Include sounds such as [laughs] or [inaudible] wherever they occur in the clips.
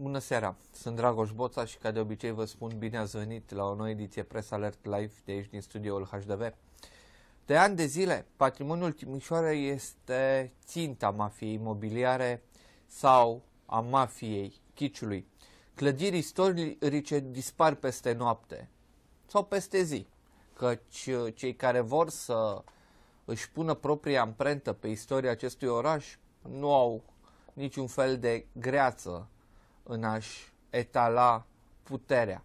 Bună seara, sunt Dragoș Boța și ca de obicei vă spun bine ați venit la o nouă ediție Press Alert Live de aici din studioul HDV. De ani de zile, patrimoniul Timișoarei este ținta mafiei imobiliare sau a mafiei chiciului. Clădiri istorice dispar peste noapte sau peste zi, căci uh, cei care vor să își pună propria amprentă pe istoria acestui oraș nu au niciun fel de greață în a-și etala puterea.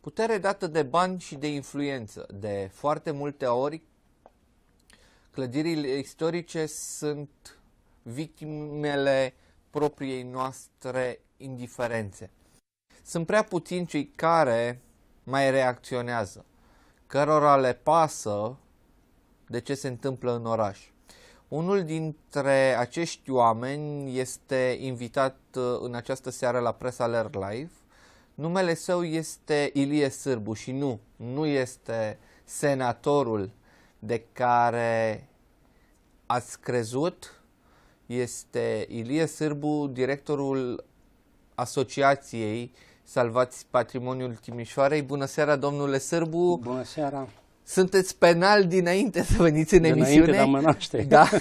Putere dată de bani și de influență. De foarte multe ori, clădirile istorice sunt victimele propriei noastre indiferențe. Sunt prea puțini cei care mai reacționează, cărora le pasă de ce se întâmplă în oraș. Unul dintre acești oameni este invitat uh, în această seară la Press Alert Live. Numele său este Ilie Sârbu și nu, nu este senatorul de care ați crezut. Este Ilie Sârbu, directorul Asociației Salvați Patrimoniul Timișoarei. Bună seara, domnule Sârbu! Bună seara! sunteți penal dinainte să veniți în emisiune. Dinainte de a Da, [laughs]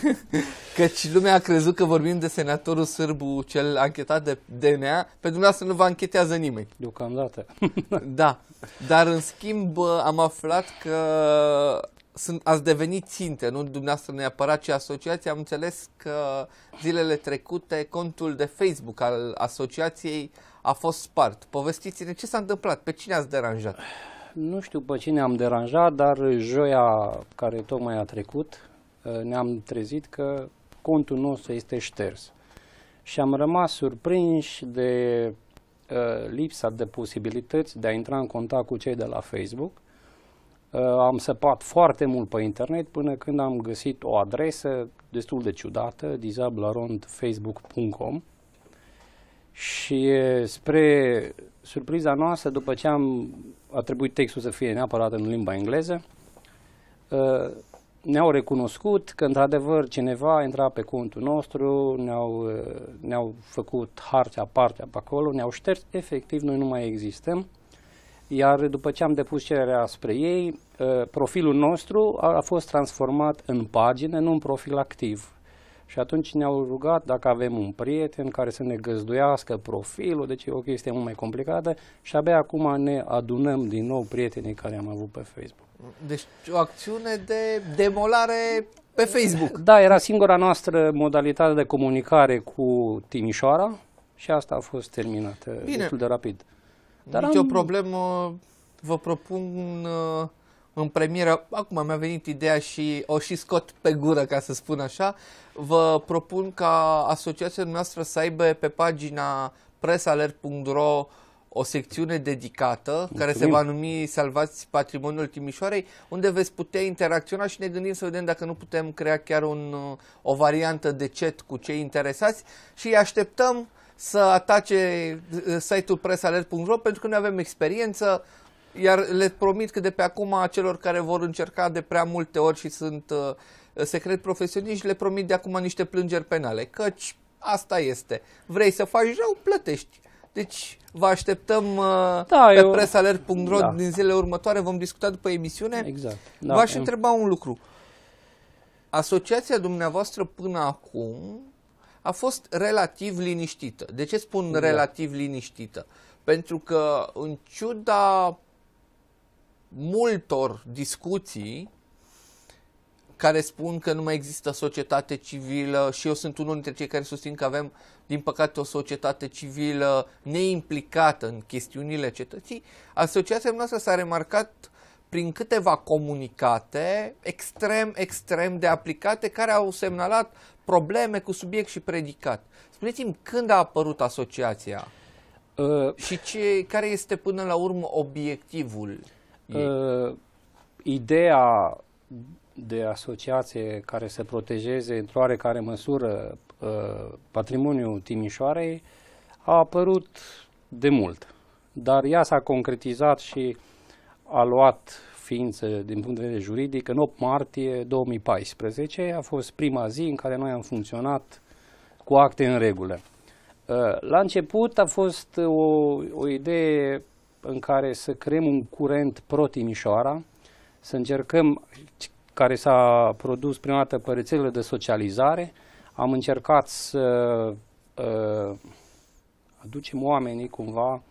căci lumea a crezut că vorbim de senatorul sârbu, cel anchetat de DNA, pe dumneavoastră nu vă anchetează nimeni. Deocamdată. [laughs] da, dar în schimb am aflat că sunt, ați devenit ținte, nu dumneavoastră neapărat, ci asociația. Am înțeles că zilele trecute contul de Facebook al asociației a fost spart. Povestiți-ne ce s-a întâmplat, pe cine ați deranjat? Nu știu pe cine am deranjat, dar joia care tocmai a trecut ă, ne-am trezit că contul nostru este șters. Și am rămas surprinși de uh, lipsa de posibilități de a intra în contact cu cei de la Facebook. Uh, am săpat foarte mult pe internet până când am găsit o adresă destul de ciudată, disablarondfacebook.com, și spre surpriza noastră, după ce am, a trebuit textul să fie neapărat în limba engleză, ă, ne-au recunoscut că, într-adevăr, cineva intrat pe contul nostru, ne-au, ă, ne făcut hartea, partea pe acolo, ne-au șters, efectiv, noi nu mai existăm. Iar după ce am depus cererea spre ei, ă, profilul nostru a fost transformat în pagină, nu în profil activ. Și atunci ne-au rugat dacă avem un prieten care să ne găzduiască profilul, deci e o chestie mult mai complicată și abia acum ne adunăm din nou prietenii care am avut pe Facebook. Deci o acțiune de demolare pe Facebook. Da, era singura noastră modalitate de comunicare cu Timișoara și asta a fost terminată Bine. destul de rapid. Dar nicio am... problemă, vă propun... Uh în premieră, acum mi-a venit ideea și o și scot pe gură, ca să spun așa, vă propun ca asociația noastră să aibă pe pagina presaler.ro o secțiune dedicată Mulțumim. care se va numi Salvați Patrimoniul Timișoarei, unde veți putea interacționa și ne gândim să vedem dacă nu putem crea chiar un, o variantă de chat cu cei interesați și îi așteptăm să atace uh, site-ul presaler.ro pentru că noi avem experiență, iar le promit că de pe acum celor care vor încerca de prea multe ori și sunt uh, secret profesioniști, le promit de acum niște plângeri penale, căci asta este. Vrei să faci rău, plătești. Deci vă așteptăm uh, da, pe eu... presaler.ro da. din zilele următoare, vom discuta după emisiune. Exact. Da, V-aș eu... întreba un lucru. Asociația dumneavoastră până acum a fost relativ liniștită. De ce spun da. relativ liniștită? Pentru că în ciuda multor discuții care spun că nu mai există societate civilă și eu sunt unul dintre cei care susțin că avem, din păcate, o societate civilă neimplicată în chestiunile cetății, asociația noastră s-a remarcat prin câteva comunicate extrem, extrem de aplicate care au semnalat probleme cu subiect și predicat. Spuneți-mi când a apărut asociația uh. și ce, care este până la urmă obiectivul Uh, ideea de asociație care să protejeze într-o oarecare măsură uh, patrimoniul Timișoarei a apărut de mult, dar ea s-a concretizat și a luat ființă din punct de vedere juridic în 8 martie 2014. A fost prima zi în care noi am funcționat cu acte în regulă. Uh, la început a fost o, o idee în care să creăm un curent pro-Timișoara, să încercăm, care s-a produs prima dată pe rețelele de socializare, am încercat să uh, aducem oamenii cumva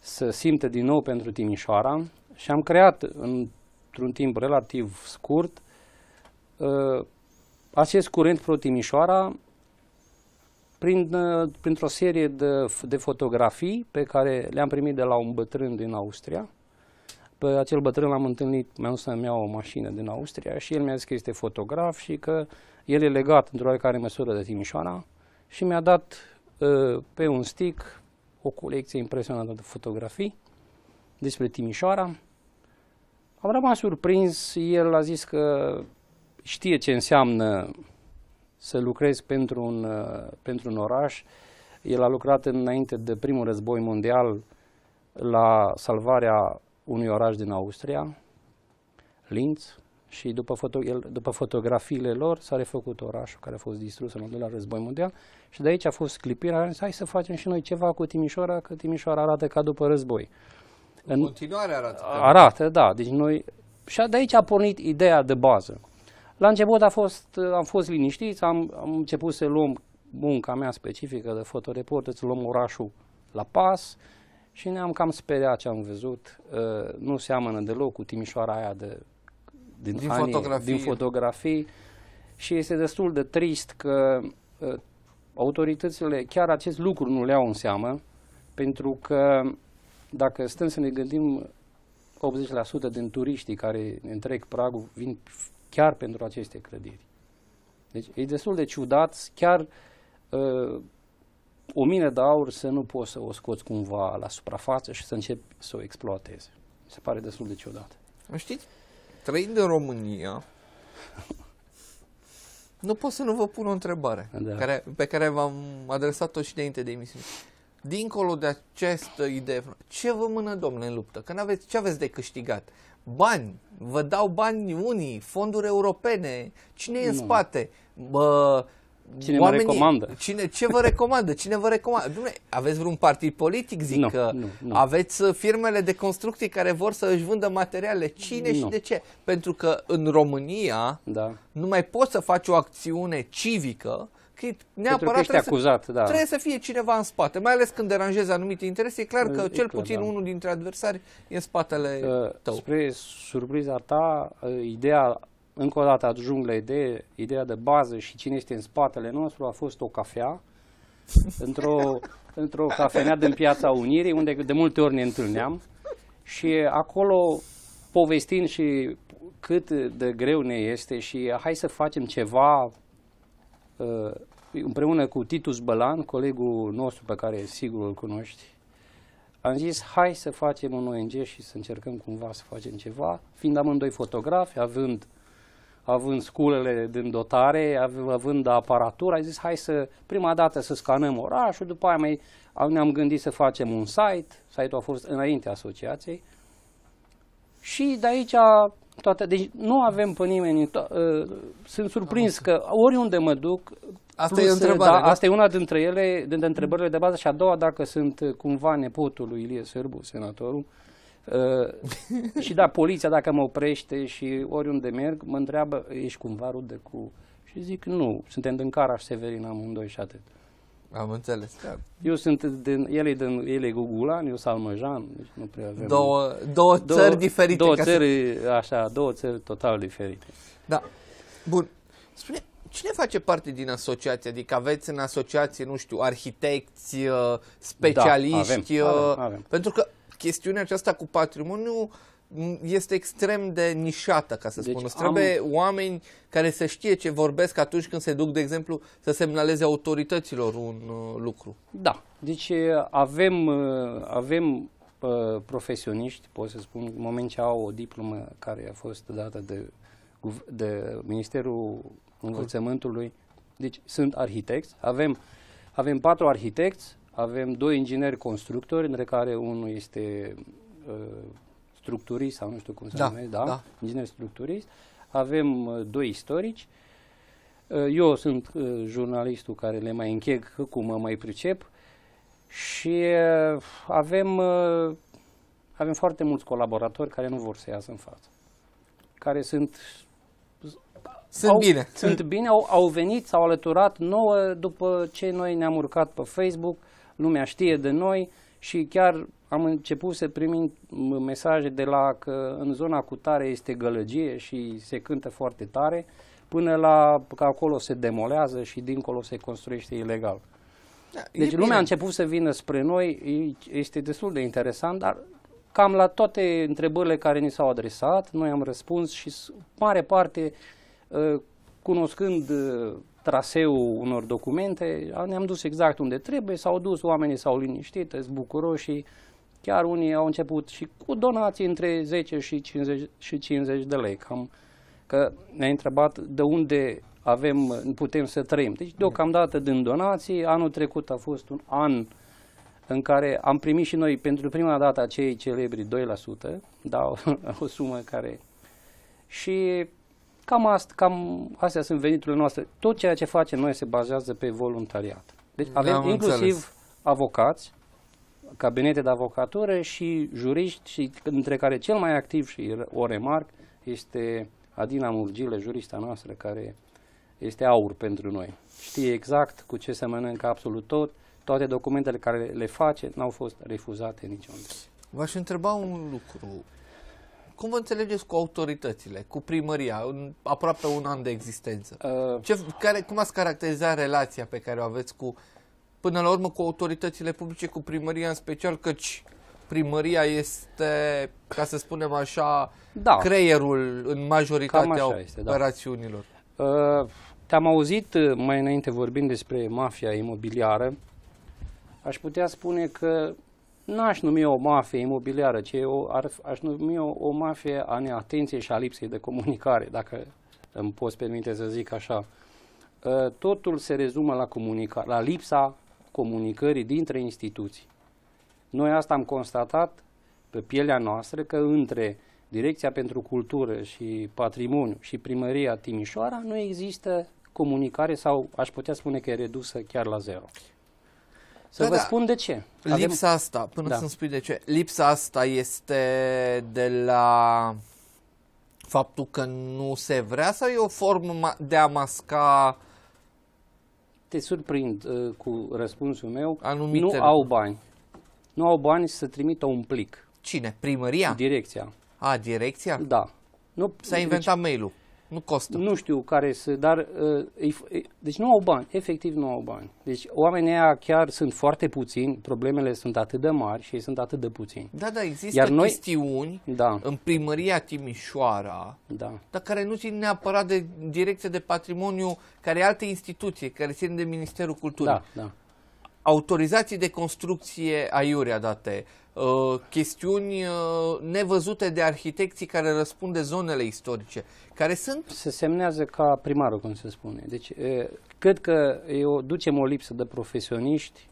să simtă din nou pentru Timișoara și am creat într-un timp relativ scurt uh, acest curent pro-Timișoara prin, uh, printr-o serie de, de fotografii pe care le-am primit de la un bătrân din Austria. Pe acel bătrân l-am întâlnit, mi-a să-mi iau o mașină din Austria și el mi-a zis că este fotograf și că el e legat într-o oarecare măsură de Timișoara și mi-a dat uh, pe un stick o colecție impresionantă de fotografii despre Timișoara. Am rămas surprins, el a zis că știe ce înseamnă să lucrez pentru un, uh, pentru un oraș. El a lucrat înainte de primul război mondial la salvarea unui oraș din Austria, Linz, și după, foto- el, după fotografiile lor s-a refăcut orașul care a fost distrus în al doilea război mondial și de aici a fost clipirea, hai să facem și noi ceva cu Timișoara, că Timișoara arată ca după război. În continuare arată. Arată, da. Deci noi, și de aici a pornit ideea de bază. La început a fost, am fost liniștiți, am, am început să luăm munca mea specifică de fotoreport, să luăm orașul la pas și ne-am cam speriat ce am văzut. Uh, nu seamănă deloc cu Timișoara aia de, din, din, anii, fotografii. din fotografii și este destul de trist că uh, autoritățile chiar acest lucru nu le au în seamă, pentru că dacă stăm să ne gândim 80% din turiștii care întreg pragul vin chiar pentru aceste clădiri. Deci e destul de ciudat, chiar uh, o mină de aur să nu poți să o scoți cumva la suprafață și să începi să o exploatezi. Mi se pare destul de ciudat. Știți, trăind în România, nu pot să nu vă pun o întrebare da. care, pe care v-am adresat-o și înainte de emisiune. Dincolo de această idee, ce vă mână, domnule, în luptă? Că aveți ce aveți de câștigat? bani, vă dau bani unii, fonduri europene, cine e în nu. spate? Bă, Cine vă recomandă? Cine, ce vă recomandă? Cine vă recomandă? Dumne, aveți vreun partid politic, zic nu, că nu, nu. aveți uh, firmele de construcții care vor să își vândă materiale. Cine nu. și de ce? Pentru că în România da. nu mai poți să faci o acțiune civică că neapărat că trebuie, acuzat, să, da. trebuie să fie cineva în spate, mai ales când deranjezi anumite interese, e clar păi, că e, cel clar, puțin da. unul dintre adversari e în spatele uh, tău. Spre surpriza ta, uh, ideea, încă o dată ajung la idee, ideea de bază și cine este în spatele nostru a fost o cafea, [laughs] într-o, într-o cafenea din Piața Unirii, unde de multe ori ne întâlneam și acolo povestind și cât de greu ne este și hai să facem ceva Uh, împreună cu Titus Bălan, colegul nostru pe care sigur îl cunoști, am zis hai să facem un ONG și să încercăm cumva să facem ceva, fiind amândoi fotografi, având, având sculele din dotare, având aparatura, am zis hai să prima dată să scanăm orașul, după aia mai ne-am gândit să facem un site, site-ul a fost înainte asociației, și de aici toată, deci nu avem pe nimeni. To- uh, sunt surprins că oriunde mă duc, Asta Plus, e ă, întrebare, Da, asta e una dintre ele, dintre întrebările de bază și a doua, dacă sunt cumva nepotul lui Ilie Sârbu, senatorul. Uh, și da, poliția dacă mă oprește și oriunde merg, mă întreabă, ești cumva rudă cu... Și zic, nu, suntem din Caraș Severin amândoi și atât. Uh, am înțeles. Da. Eu sunt din, el e din, el e gugulan, eu salmăjan, deci nu prea avem. Două, două țări două, diferite. Două țări, să... așa, două țări total diferite. Da. Bun. Spune, cine face parte din asociație? Adică aveți în asociație, nu știu, arhitecți, specialiști? Uh, da, avem, uh, avem, avem. Pentru că chestiunea aceasta cu patrimoniu este extrem de nișată, ca să deci spun. Am... Trebuie oameni care să știe ce vorbesc atunci când se duc, de exemplu, să semnaleze autorităților un uh, lucru. Da. Deci uh, avem, uh, avem uh, profesioniști, pot să spun, în moment ce au o diplomă care a fost dată de, de Ministerul Învățământului, deci sunt arhitecți, avem, avem patru arhitecți, avem doi ingineri constructori, între care unul este uh, structurist sau nu știu cum se da, numește, da? da? inginer structurist. Avem uh, doi istorici. Uh, eu sunt uh, jurnalistul care le mai încheg cum mă mai pricep și uh, avem, uh, avem foarte mulți colaboratori care nu vor să iasă în față, care sunt sunt au, bine. Sunt [laughs] bine, au, au venit, s-au alăturat nouă după ce noi ne-am urcat pe Facebook, lumea știe de noi și chiar am început să primim mesaje de la că în zona cu tare este gălăgie și se cântă foarte tare, până la că acolo se demolează și dincolo se construiește ilegal. Da, deci lumea bine. a început să vină spre noi, este destul de interesant, dar cam la toate întrebările care ni s-au adresat, noi am răspuns și mare parte, ă, cunoscând ă, traseul unor documente, ne-am dus exact unde trebuie, s-au dus, oamenii s-au liniștit, sunt bucuroși și Chiar unii au început și cu donații între 10 și 50, și 50 de lei. Cam, că ne a întrebat de unde avem, putem să trăim. Deci, da. deocamdată, din donații, anul trecut a fost un an în care am primit și noi pentru prima dată acei celebri 2%, da, o, [laughs] o sumă care... Și cam, ast, cam astea sunt veniturile noastre. Tot ceea ce facem noi se bazează pe voluntariat. Deci da, avem inclusiv înțeles. avocați, cabinete de avocatură și juriști, și între care cel mai activ și o remarc este Adina Murgile, jurista noastră, care este aur pentru noi. Știe exact cu ce se mănâncă absolut tot, toate documentele care le face n-au fost refuzate niciodată. V-aș întreba un lucru. Cum vă înțelegeți cu autoritățile, cu primăria, în aproape un an de existență? Uh, Ce, care, cum ați caracteriza relația pe care o aveți cu până la urmă cu autoritățile publice, cu primăria în special, căci primăria este, ca să spunem așa, da. creierul în majoritatea este, da. operațiunilor. Da. te-am auzit uh, mai înainte vorbind despre mafia imobiliară. Aș putea spune că n-aș numi o mafie imobiliară, ci o, ar, aș numi o, o mafie a neatenției și a lipsei de comunicare, dacă îmi poți permite să zic așa. Uh, totul se rezumă la, comunica- la lipsa comunicării dintre instituții. Noi asta am constatat pe pielea noastră că între Direcția pentru Cultură și Patrimoniu și Primăria Timișoara nu există comunicare sau aș putea spune că e redusă chiar la zero. Să da, vă da. spun de ce. Avem... Lipsa asta, până da. să-mi spui de ce, lipsa asta este de la faptul că nu se vrea sau e o formă de a masca uh, te surprind uh, cu răspunsul meu, Anumite... nu au bani. Nu au bani să trimită un plic. Cine? Primăria? Direcția. A, direcția? Da. S-a deci, mail-ul. Nu costă. Nu știu care să, dar uh, deci nu au bani, efectiv nu au bani. Deci oamenii aia chiar sunt foarte puțini, problemele sunt atât de mari și ei sunt atât de puțini. Da, da, există Iar noi, chestiuni da. în primăria Timișoara, da. dar care nu țin neapărat de direcție de patrimoniu, care e altă instituție, care țin de Ministerul Culturii. Da, da autorizații de construcție aiurea date, uh, chestiuni uh, nevăzute de arhitecții care răspunde zonele istorice, care sunt... Se semnează ca primarul, cum se spune. Deci, uh, cred că eu ducem o lipsă de profesioniști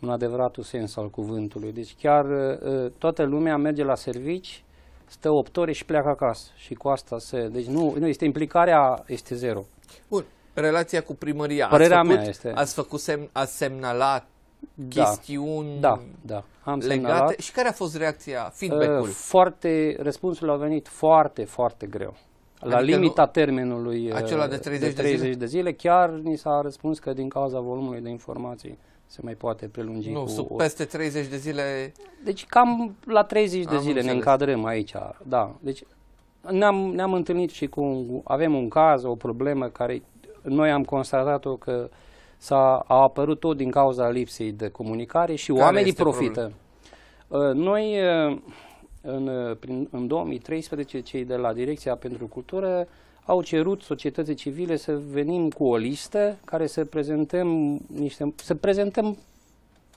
în adevăratul sens al cuvântului. Deci chiar toată lumea merge la servici, stă 8 ore și pleacă acasă. Și cu asta se... Deci nu, nu este implicarea, este zero. Bun relația cu primăria. Părerea ați făcut, mea este. Ați făcut semn, ați semnalat da, chestiuni da, da, am legate. Semnalat. Și care a fost reacția, feedback-ul? Uh, foarte, răspunsul a venit foarte, foarte greu. La adică limita nu, termenului uh, acela de 30, de 30 de, zile? de zile, chiar ni s-a răspuns că din cauza volumului de informații se mai poate prelungi. Nu, cu sub o... peste 30 de zile. Deci cam la 30 de am zile înțeles. ne încadrăm aici. Da, deci ne-am, ne-am întâlnit și cu, avem un caz, o problemă care noi am constatat-o că s-a a apărut tot din cauza lipsei de comunicare și Care oamenii profită. Problema? Uh, noi, uh, în, uh, prin, în 2013, cei de la Direcția pentru Cultură au cerut societății civile să venim cu o listă care să prezentăm, niște, să prezentăm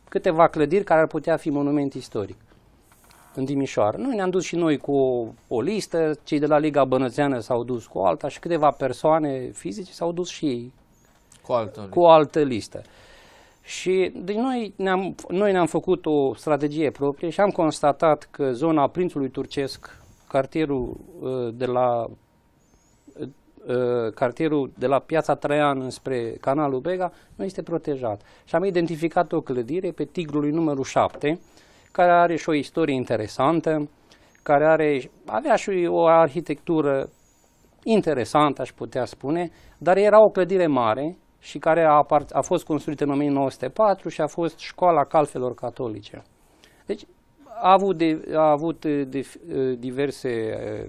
câteva clădiri care ar putea fi monument istoric în Timișoara. Noi ne-am dus și noi cu o, o listă, cei de la Liga Bănățeană s-au dus cu alta și câteva persoane fizice s-au dus și ei cu, altă cu o altă listă. Și deci noi, ne-am, noi ne-am făcut o strategie proprie și am constatat că zona Prințului Turcesc, cartierul uh, de la uh, cartierul de la Piața Traian spre Canalul Bega nu este protejat. Și am identificat o clădire pe Tigrului numărul 7, care are și o istorie interesantă, care are, avea și o arhitectură interesantă, aș putea spune, dar era o clădire mare și care a, apart, a fost construită în 1904 și a fost școala calfelor catolice. Deci a avut, de, a avut de, eh, diverse eh,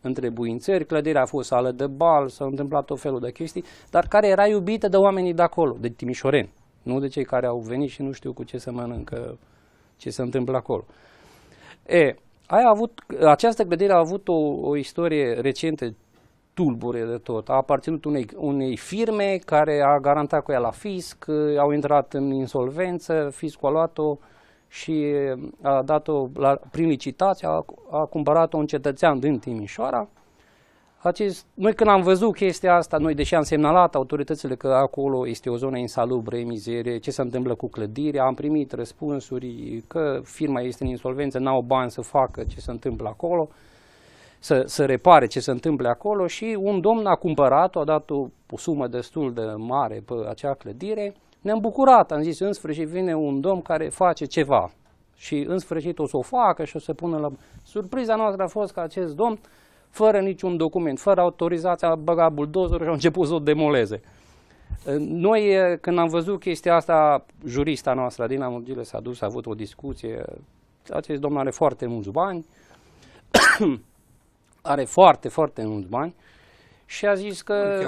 întrebuințări, clădirea a fost sală de bal, s-au întâmplat tot felul de chestii, dar care era iubită de oamenii de acolo, de timișoreni, nu de cei care au venit și nu știu cu ce să mănâncă ce se întâmplă acolo. E, ai avut, această clădire a avut o, o istorie recentă tulbure de tot. A aparținut unei, unei firme care a garantat cu ea la fisc, au intrat în insolvență, fiscul a luat-o și a dat-o prin licitație, a, a cumpărat-o un cetățean din Timișoara acest, noi când am văzut chestia asta, noi deși am semnalat autoritățile că acolo este o zonă insalubră, mizerie, ce se întâmplă cu clădirea, am primit răspunsuri că firma este în insolvență, n-au bani să facă ce se întâmplă acolo, să, să repare ce se întâmplă acolo și un domn a cumpărat-o, a dat o, o sumă destul de mare pe acea clădire. Ne-am bucurat, am zis, în sfârșit vine un domn care face ceva și în sfârșit o să o facă și o să pună la... Surpriza noastră a fost că acest domn fără niciun document, fără autorizația, a băgat buldozor, și a început să o demoleze. Noi, când am văzut chestia asta, jurista noastră, din Amurgile s-a dus, a avut o discuție. Acest domn are foarte mulți bani, [coughs] are foarte, foarte mulți bani și a zis că...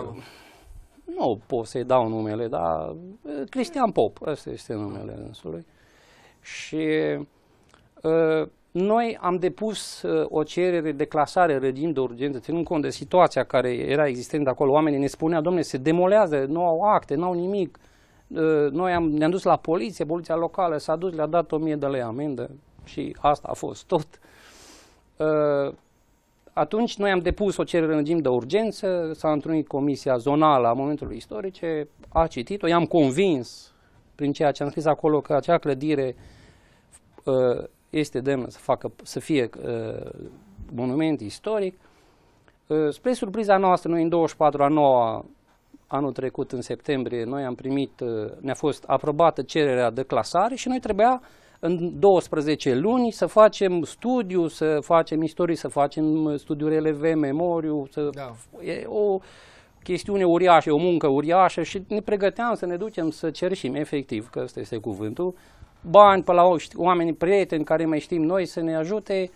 Nu pot să-i dau numele, dar Cristian Pop, ăsta este numele însului. Și uh, noi am depus uh, o cerere de clasare regim de urgență, ținând cont de situația care era existentă acolo. Oamenii ne spuneau, domne, se demolează, nu au acte, nu au nimic. Uh, noi am, ne-am dus la poliție, poliția locală s-a dus, le-a dat 1000 de lei amendă și asta a fost tot. Uh, atunci noi am depus o cerere în regim de urgență, s-a întrunit comisia zonală a momentului istorice, a citit-o, i-am convins prin ceea ce am scris acolo că acea clădire este demnă să, facă, să fie uh, monument istoric. Uh, spre surpriza noastră, noi în 24 a 9 anul trecut, în septembrie, noi am primit, uh, ne-a fost aprobată cererea de clasare și noi trebuia în 12 luni să facem studiu, să facem istorie, să facem studiu relevé, memoriu, să... Da. E o chestiune uriașă, o muncă uriașă și ne pregăteam să ne ducem să cerșim, efectiv, că ăsta este cuvântul, bani pe la oameni prieteni care mai știm noi să ne ajute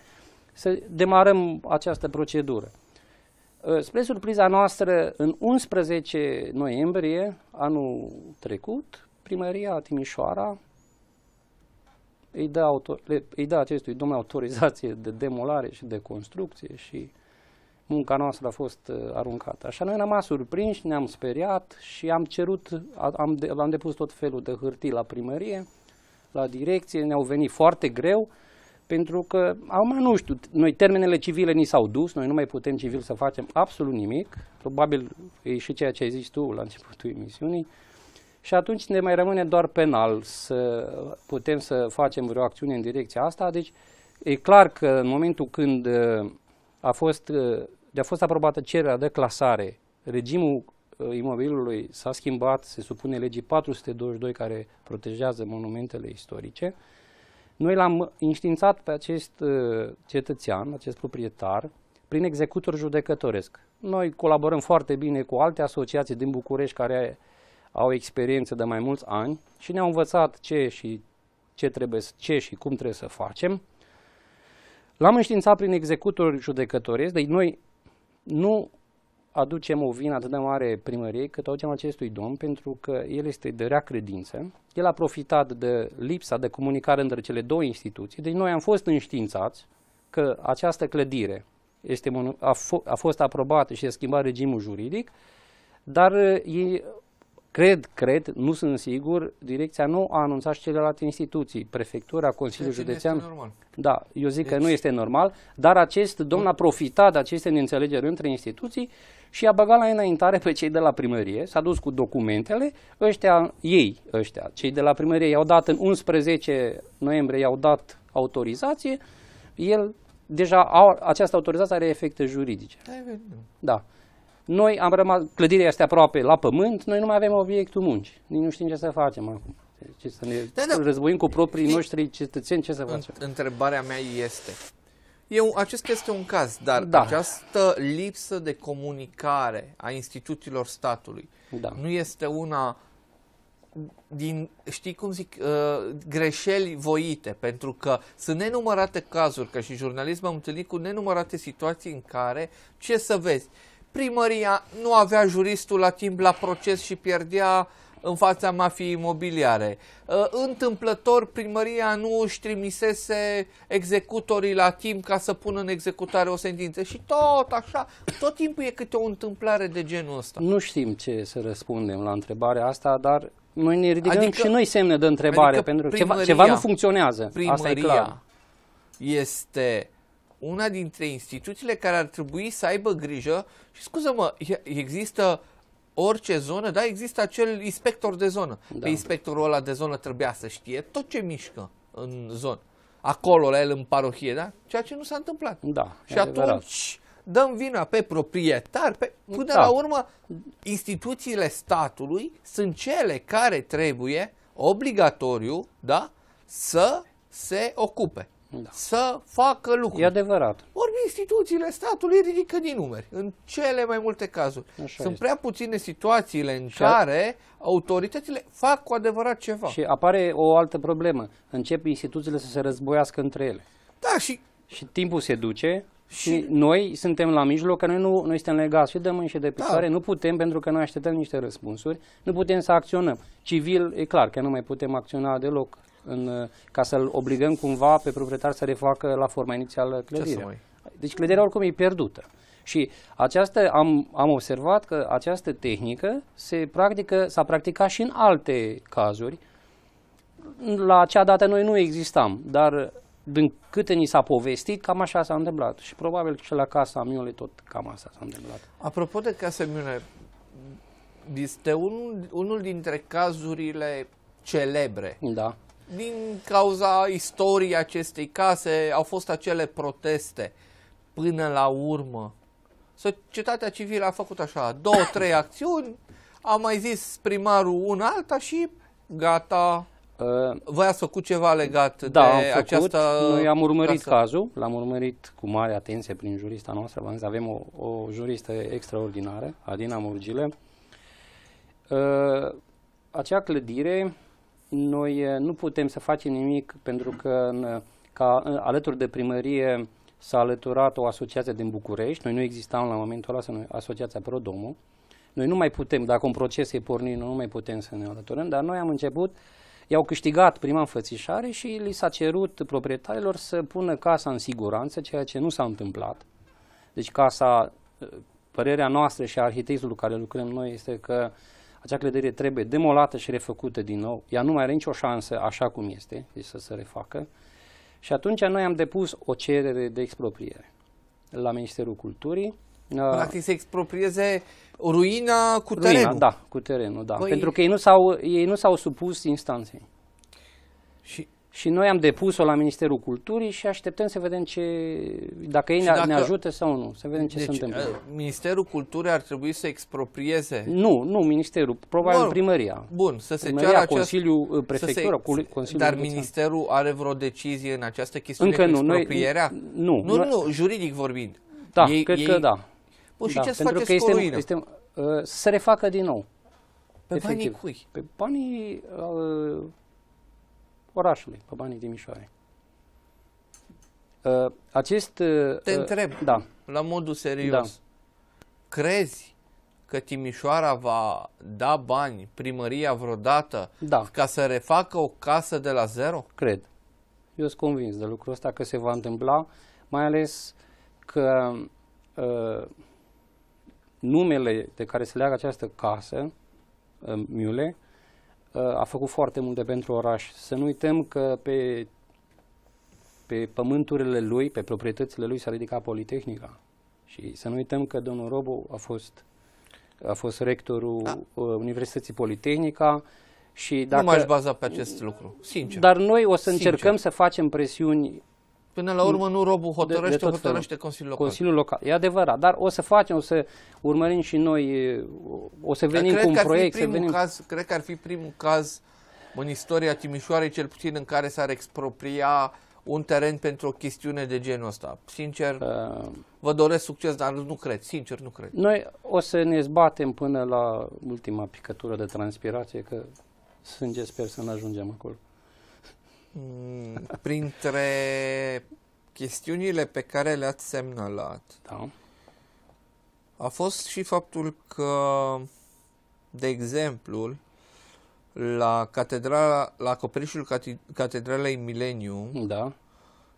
să demarăm această procedură. Uh, spre surpriza noastră, în 11 noiembrie anul trecut, primăria Timișoara îi dă, le, îi dă acestui domn autorizație de demolare și de construcție și munca noastră a fost uh, aruncată. Așa noi ne-am surprins, ne-am speriat și am cerut, am, de, am depus tot felul de hârtii la primărie, la direcție, ne-au venit foarte greu, pentru că, am nu știu, noi termenele civile ni s-au dus, noi nu mai putem civil să facem absolut nimic, probabil e și ceea ce ai zis tu la începutul emisiunii, și atunci ne mai rămâne doar penal să putem să facem vreo acțiune în direcția asta, deci e clar că în momentul când uh, a fost, uh, de a fost aprobată cererea de clasare, regimul Uh, imobilului s-a schimbat, se supune legii 422 care protejează monumentele istorice. Noi l-am înștiințat pe acest uh, cetățean, acest proprietar, prin executor judecătoresc. Noi colaborăm foarte bine cu alte asociații din București care au experiență de mai mulți ani și ne-au învățat ce și ce trebuie, ce și cum trebuie să facem. L-am înștiințat prin executor judecătoresc, deci noi nu aducem o vină atât de mare primăriei cât aducem acestui domn, pentru că el este de rea credință, el a profitat de lipsa de comunicare între cele două instituții, deci noi am fost înștiințați că această clădire este, a, a fost aprobată și a schimbat regimul juridic, dar eh, ei Cred, cred, nu sunt sigur, direcția nu a anunțat și celelalte instituții, prefectura, Consiliul Județean. Este normal. Da, eu zic deci... că nu deci- este normal, dar acest domn a profitat de aceste neînțelegeri între instituții și a băgat la înaintare pe cei de la primărie, s-a dus cu documentele, ăștia, ei, ăștia, cei de la primărie i-au dat în 11 noiembrie, i-au dat autorizație, el deja au, această autorizație are efecte juridice. Da, da. Noi am rămas, clădirea este aproape la pământ, noi nu mai avem obiectul muncii. Nici nu știm ce să facem acum. Ce să ne da, da. războim cu proprii noștri cetățeni, ce să facem? Întrebarea mea este, eu, acesta este un caz, dar da. această lipsă de comunicare a instituțiilor statului da. nu este una din, știi cum zic, uh, greșeli voite, pentru că sunt nenumărate cazuri, că și jurnalism am întâlnit cu nenumărate situații în care, ce să vezi, uh, primăria nu avea juristul la timp la proces și pierdea în fața mafiei imobiliare. Ă, întâmplător, primăria nu își trimisese executorii la timp ca să pună în executare o sentință și tot așa, tot timpul e câte o întâmplare de genul ăsta. Nu știm ce să răspundem la întrebarea asta, dar noi ne ridicăm adică, și noi semne de întrebare, adică pentru că ceva, ceva nu funcționează, primăria asta e clar. este una dintre instituțiile care ar trebui să aibă grijă și scuză-mă, există orice zonă, da, există acel inspector de zonă. Da. Pe păi inspectorul ăla de zonă trebuia să știe tot ce mișcă în zonă. Acolo, la el, în parohie, da? Ceea ce nu s-a întâmplat. Da, și adevărat. atunci dăm vina pe proprietar, pe, până da. la urmă instituțiile statului sunt cele care trebuie obligatoriu, da, să se ocupe da. să facă lucruri. E adevărat. Ori instituțiile statului ridică din numeri, în cele mai multe cazuri. Așa Sunt este. prea puține situațiile în și care autoritățile fac cu adevărat ceva. Și apare o altă problemă. Încep instituțiile să se războiască între ele. Da, și... Și timpul se duce, și noi suntem la mijloc, că noi, nu, noi suntem legați și de mâini și de da. picioare, da. nu putem pentru că noi așteptăm niște răspunsuri, nu putem să acționăm. Civil, e clar că nu mai putem acționa deloc în, ca să-l obligăm cumva pe proprietar să refacă la forma inițială clădirea. Deci clădirea oricum e pierdută. Și această, am, am observat că această tehnică se practică, s-a practicat și în alte cazuri. La acea dată noi nu existam, dar din câte ni s-a povestit, cam așa s-a întâmplat. Și probabil și la Casa Miule tot cam asta s-a întâmplat. Apropo de Casa Miule, este un, unul dintre cazurile celebre da din cauza istoriei acestei case au fost acele proteste până la urmă. Societatea civilă a făcut așa, două, trei [coughs] acțiuni, a mai zis primarul un alta și gata. Uh, Voi ați făcut ceva legat da, de am făcut. această Noi am urmărit casă. cazul, l-am urmărit cu mare atenție prin jurista noastră, am zis, avem o, o juristă extraordinară, Adina Murgile. Uh, acea clădire noi eh, nu putem să facem nimic pentru că în, ca, eh, alături de primărie s-a alăturat o asociație din București. Noi nu existam la momentul ăla, asociația Prodomo. Noi nu mai putem, dacă un proces e pornit, nu mai putem să ne alăturăm, dar noi am început, i-au câștigat prima înfățișare și li s-a cerut proprietarilor să pună casa în siguranță, ceea ce nu s-a întâmplat. Deci casa, eh, părerea noastră și a arhitectului care lucrăm noi este că uh, acea clădire trebuie demolată și refăcută din nou. Ea nu mai are nicio șansă așa cum este, deci să se refacă. Și atunci noi am depus o cerere de expropriere la Ministerul Culturii. Practic uh, se exproprieze ruina cu ruina, terenul. da, cu terenul, da. Păi... Pentru că ei nu, s-au, ei nu s-au supus instanței. Și și noi am depus-o la Ministerul Culturii și așteptăm să vedem ce, dacă ei ne, dacă, ne ajută sau nu, să vedem ce deci, se întâmplă. Uh, ministerul Culturii ar trebui să exproprieze? Nu, nu Ministerul, probabil Bun. primăria. Bun, să se primăria, ceară Consiliul acest... Uh, Prefectură, se... Consiliul Dar Ministerul, ministerul are vreo decizie în această chestiune Încă nu, noi, nu, nu, nu, nu, juridic vorbind. Da, ei, cred ei... că da. Bun, și da, ce să faceți că este, este, uh, să se refacă din nou. Pe efectiv. banii cui? Pe banii... Uh, orașului, pe banii Timișoarei. Uh, acest... Uh, Te uh, întreb, da. la modul serios, da. crezi că Timișoara va da bani primăria vreodată da. ca să refacă o casă de la zero? Cred. Eu sunt convins de lucrul ăsta că se va întâmpla, mai ales că uh, numele de care se leagă această casă, uh, Miule, uh, Uh, a făcut foarte multe pentru oraș. Să nu uităm că pe, pe pământurile lui, pe proprietățile lui s-a ridicat Politehnica. Și să nu uităm că domnul Robu a fost, a fost rectorul da. Uh, Universității Politehnica, și dacă, nu m-aș baza pe acest lucru, sincer. Dar noi o să sincer. încercăm să facem presiuni Până la urmă nu robul hotărăște, de, de hotărăște Consiliul Local. Consiliul Local, e adevărat, dar o să facem, o să urmărim și noi, o să venim cu un proiect. Să venim... Caz, cred că ar fi primul caz în istoria Timișoarei, cel puțin în care s-ar expropria un teren pentru o chestiune de genul ăsta. Sincer, uh, vă doresc succes, dar nu cred, sincer nu cred. Noi o să ne zbatem până la ultima picătură de transpirație, că sânge sper să ne ajungem acolo. Mm, printre chestiunile pe care le-ați semnalat, da. a fost și faptul că, de exemplu, la, catedrala, la acoperișul Catedralei Millennium da.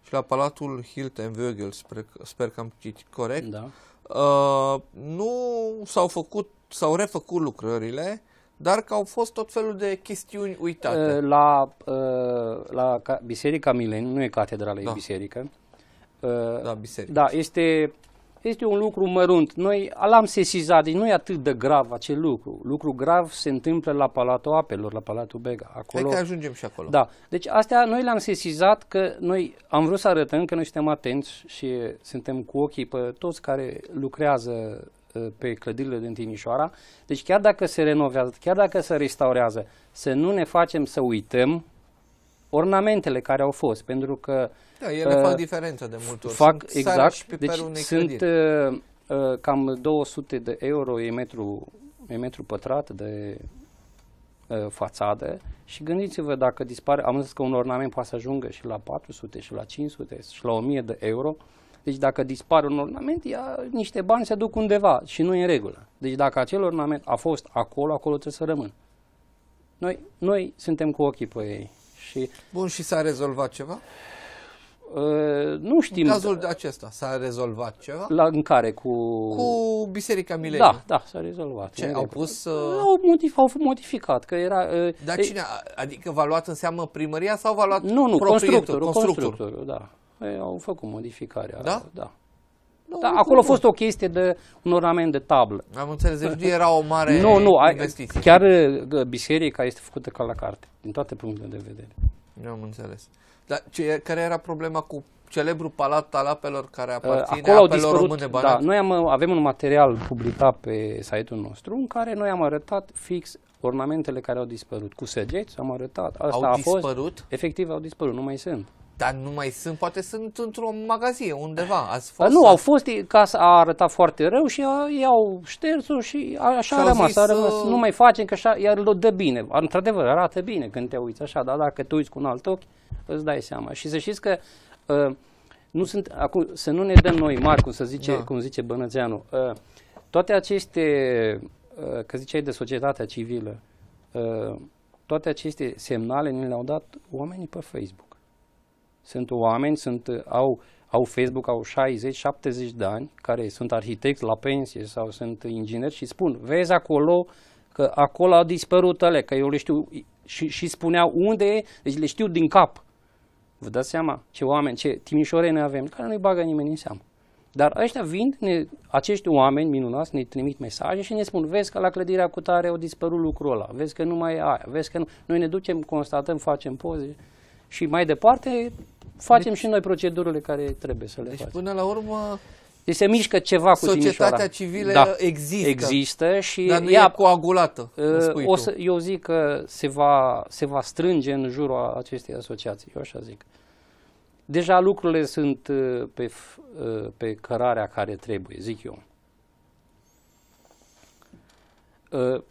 și la Palatul Hilton-Vögel, sper, sper că am citit corect, da. uh, nu s-au făcut, s-au refăcut lucrările dar că au fost tot felul de chestiuni uitate. Eh, la, eh, la Biserica Milen, nu e catedrală, da. e biserică. Da, eh, biserică. Da, este, este un lucru mărunt. Noi l-am sesizat, deci nu e atât de grav acel lucru. Lucru grav se întâmplă la Palatul Apelor, la Palatul Bega. Acolo, Hai că ajungem și acolo. Da, deci astea noi le-am sesizat că noi am vrut să arătăm că noi suntem atenți și suntem cu ochii pe toți care lucrează Eh, pe clădirile din Timișoara. Deci chiar dacă se renovează, chiar dacă se restaurează, să nu ne facem să uităm ornamentele care au fost, pentru că... Da, ele uh, fac diferență de multe ori. Fac, sunt exact, deci sunt uh, uh, cam 200 de euro e metru, e metru pătrat de uh, fațadă și gândiți-vă dacă dispare, am zis că un ornament poate să ajungă și la 400 și la 500 și la 1000 de euro, uh, deci dacă dispar un ornament, ia niște bani se duc undeva și nu e în regulă. Deci dacă acel ornament a fost acolo, acolo trebuie să rămână. Noi, noi suntem cu ochii pe ei. Și... Bun, și s-a rezolvat ceva? Uh, nu știm. În cazul acesta s-a rezolvat ceva? La, în care? Cu... Cu Biserica Mileniu. Da, da, s-a rezolvat. Ce, au pus... Uh... Au, ă, modif- au modificat, că era... Uh, Dar cine, adică v-a luat în seamă primăria sau v-a luat Nu, nu, constructorul, constructorul, constructorul, da. Ei, păi, au făcut modificarea. Da? Da. Da, da acolo a fost o chestie de un ornament de tablă. Am înțeles, deci nu era o mare nu, nu, investiție. Chiar uh, biserica este făcută ca la carte, din toate punctele de vedere. Nu am înțeles. Dar ce, care era problema cu celebrul palat al apelor care uh, aparține Acolo apelor dispărut, române Da, noi am, uh, avem un material publicat pe site-ul nostru în care noi am arătat fix ornamentele care au dispărut. Cu săgeți am arătat. Asta au a dispărut? Fost, efectiv au dispărut, nu mai sunt. Dar nu mai sunt, poate sunt într o magazie undeva. Ați fost, nu, au fost, casa a arătat foarte rău și i-au șters-o și a, așa și a rămas, a rămas. Uh... Nu mai facem că așa, iar îl dă bine. Într-adevăr, arată bine când te uiți așa, dar dacă te uiți cu un alt ochi, îți dai seama. Și să știți că uh, nu sunt, acum, să nu ne dăm noi mari, cum, să zice, da. cum zice Bănățeanu, uh, toate aceste, uh, că ziceai de societatea civilă, uh, toate aceste semnale ne le-au dat oamenii pe Facebook. Sunt oameni, sunt, au, au Facebook, au 60-70 de ani, care sunt arhitecți la pensie sau sunt ingineri și spun, vezi acolo că acolo au dispărut ele, că eu le știu și, și spuneau unde e, deci le știu din cap. Vă dați seama ce oameni, ce ne avem, care nu-i bagă nimeni în seamă. Dar ăștia vin, ne, acești oameni minunați ne trimit mesaje și ne spun, vezi că la clădirea cu tare au dispărut lucrul ăla, vezi că nu mai e aia, vezi că nu... Noi ne ducem, constatăm, facem poze și mai departe facem deci, și noi procedurile care trebuie să le deci facem. Deci până la urmă... Deci se mișcă ceva cu Societatea Simișoara. civilă da, există. Există și dar nu ea, e coagulată. Uh, o să, eu zic că se va, se va strânge în jurul acestei asociații, eu așa zic. Deja lucrurile sunt ă, pe, ă, pe cărarea care trebuie, zic eu. Uh,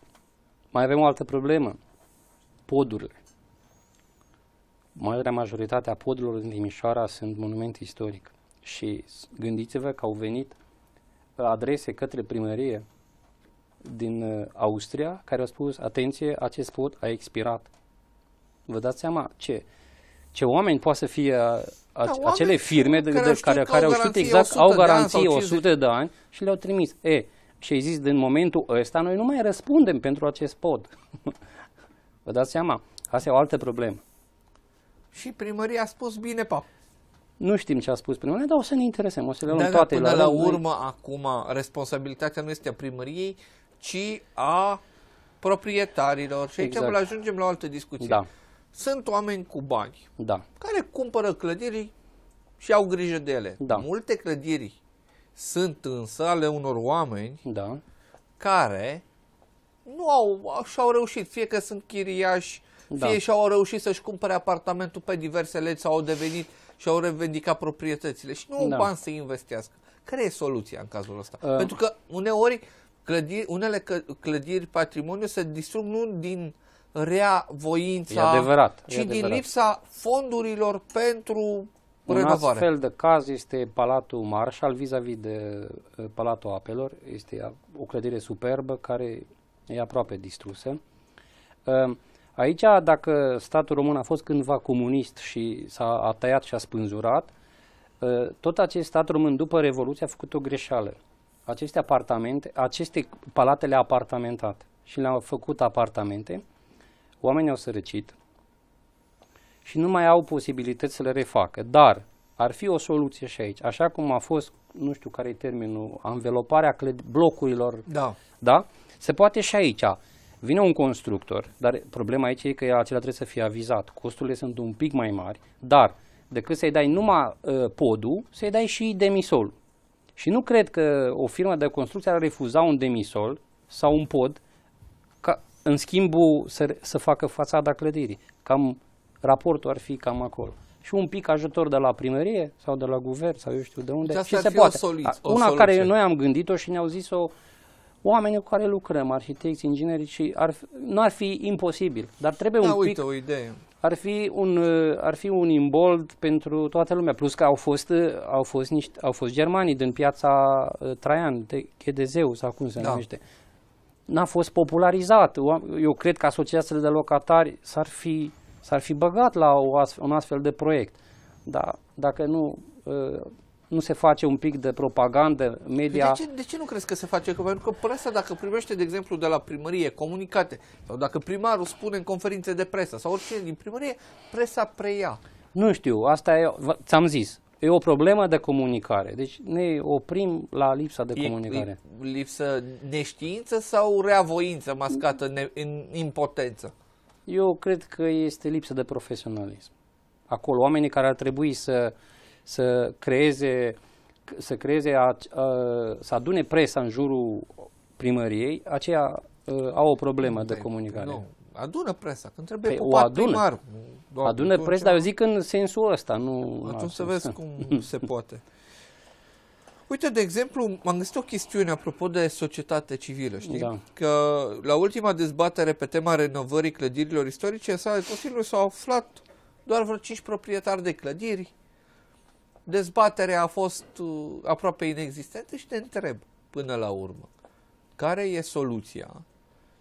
mai avem o altă problemă. Podurile marea majoritate a podurilor din Timișoara sunt monument istoric. Și gândiți-vă că au venit uh, adrese către primărie din uh, Austria care au spus, atenție, acest pod a expirat. Vă dați seama ce, ce oameni poate să fie a, uh, da, acele firme de, care, de, care, care au știut exact, au garanție 100 de ani și le-au trimis. E, și ai zis, din momentul ăsta noi nu mai răspundem pentru acest pod. [laughs] Vă dați seama? Asta e o altă problemă. Și primăria a spus bine, pa. Nu știm ce a spus primăria, dar o să ne interesăm, o să le luăm da, da toate până la, la urmă, noi... acum, responsabilitatea nu este a primăriei, ci a proprietarilor. Și exact. aici ajungem la o altă discuție. Da. Sunt oameni cu bani da. care cumpără clădiri și au grijă de ele. Da. Multe clădiri sunt însă ale unor oameni da. care nu au, și-au reușit, fie că sunt chiriași, da. Fie și-au reușit să-și cumpere apartamentul pe diverse legi sau au devenit și au revendicat proprietățile și nu au da. bani să investească. Care e soluția în cazul ăsta? Uh. Pentru că uneori clădiri, unele clădiri patrimoniu se distrug nu din rea voința, e adevărat, ci e adevărat. din lipsa fondurilor pentru un renovare. astfel de caz este Palatul Marșal vis-a-vis de uh, Palatul Apelor. Este o clădire superbă care e aproape distrusă. Um, Aici, dacă statul român a fost cândva comunist și s-a tăiat și a spânzurat, ă, tot acest stat român după Revoluție a făcut o greșeală. Aceste apartamente, aceste palate le-a apartamentat și le-au făcut apartamente, oamenii au sărăcit și nu mai au posibilități să le refacă. Dar ar fi o soluție și aici, așa cum a fost, nu știu care e termenul, anveloparea blocurilor, da. da? Se poate și aici Vine un constructor, dar problema aici e că acela trebuie să fie avizat. Costurile sunt un pic mai mari, dar decât să-i dai numai uh, podul, să-i dai și demisol. Și nu cred că o firmă de construcție ar refuza un demisol sau un pod ca, în schimbul să, să facă fațada clădirii. Cam raportul ar fi cam acolo. Și un pic ajutor de la primărie sau de la guvern sau eu știu de unde. Deci și se poate. O soluție, o Una soluție. care noi am gândit-o și ne-au zis-o oamenii cu care lucrăm, arhitecți, ingineri, și ar, nu ar fi imposibil, dar trebuie da, un uite, pic... o idee. Ar fi, un, uh, ar fi un imbold pentru toată lumea, plus că au fost, uh, au fost, niște, au fost germanii din piața uh, Traian, de Chedezeu sau cum se da. numește. N-a fost popularizat. Eu cred că asociațiile de locatari s-ar fi, s-ar fi băgat la o astfel, un astfel de proiect. Dar dacă nu nu se face un pic de propagandă media. De ce, de ce nu crezi că se face? Că, pentru că presa, dacă primește, de exemplu, de la primărie comunicate, sau dacă primarul spune în conferințe de presă, sau oricine din primărie, presa preia. Nu știu, asta e, ți-am zis, E o problemă de comunicare. Deci ne oprim la lipsa de e, comunicare. E lipsă neștiință sau reavoință mascată ne, în impotență? Eu cred că este lipsă de profesionalism. Acolo, oamenii care ar trebui să uh, să creeze, să, creeze a, a, să adune presa în jurul primăriei, a, au o problemă de, de păi, comunicare. Nu, adună presa, când trebuie păi, o adună. primar. Doamne, adună presa, ceva. dar eu zic în sensul ăsta. Nu Atunci să vezi cum [laughs] se poate. Uite, de exemplu, m-am găsit o chestiune apropo de societate civilă, știi? Da. Că la ultima dezbatere pe tema renovării clădirilor istorice în sala de s-au aflat doar vreo 5 proprietari de clădiri, dezbaterea a fost uh, aproape inexistentă și te întreb până la urmă care e soluția